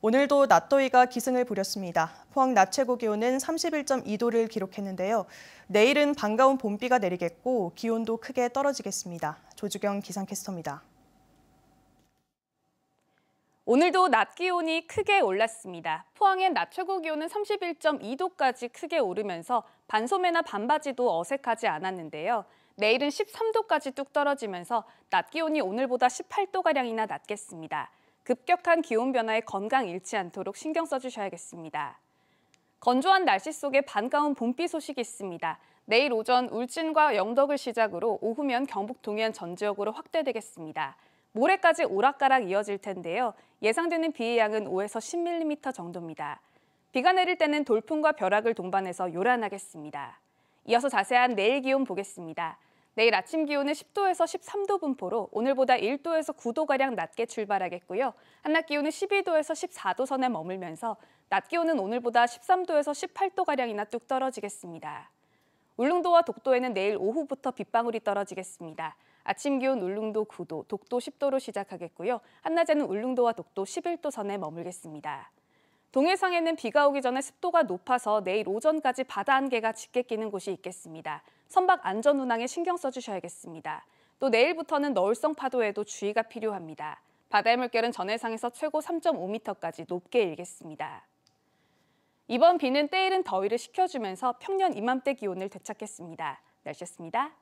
오늘도 낮더위가 기승을 부렸습니다. 포항 낮 최고 기온은 31.2도를 기록했는데요. 내일은 반가운 봄비가 내리겠고 기온도 크게 떨어지겠습니다. 조주경 기상캐스터입니다. 오늘도 낮 기온이 크게 올랐습니다. 포항의 낮 최고 기온은 31.2도까지 크게 오르면서 반소매나 반바지도 어색하지 않았는데요. 내일은 13도까지 뚝 떨어지면서 낮 기온이 오늘보다 18도가량이나 낮겠습니다. 급격한 기온 변화에 건강 잃지 않도록 신경 써주셔야겠습니다. 건조한 날씨 속에 반가운 봄비 소식이 있습니다. 내일 오전 울진과 영덕을 시작으로 오후면 경북 동해안 전 지역으로 확대되겠습니다. 모레까지 오락가락 이어질 텐데요. 예상되는 비의 양은 5에서 10mm 정도입니다. 비가 내릴 때는 돌풍과 벼락을 동반해서 요란하겠습니다. 이어서 자세한 내일 기온 보겠습니다. 내일 아침 기온은 10도에서 13도 분포로 오늘보다 1도에서 9도가량 낮게 출발하겠고요. 한낮 기온은 12도에서 14도 선에 머물면서 낮 기온은 오늘보다 13도에서 18도가량이나 뚝 떨어지겠습니다. 울릉도와 독도에는 내일 오후부터 빗방울이 떨어지겠습니다. 아침 기온 울릉도 9도, 독도 10도로 시작하겠고요. 한낮에는 울릉도와 독도 11도 선에 머물겠습니다. 동해상에는 비가 오기 전에 습도가 높아서 내일 오전까지 바다 안개가 짙게 끼는 곳이 있겠습니다. 선박 안전 운항에 신경 써주셔야겠습니다. 또 내일부터는 너울성 파도에도 주의가 필요합니다. 바다의 물결은 전해상에서 최고 3.5m까지 높게 일겠습니다. 이번 비는 때이른 더위를 식혀주면서 평년 이맘때 기온을 되찾겠습니다. 날씨였습니다.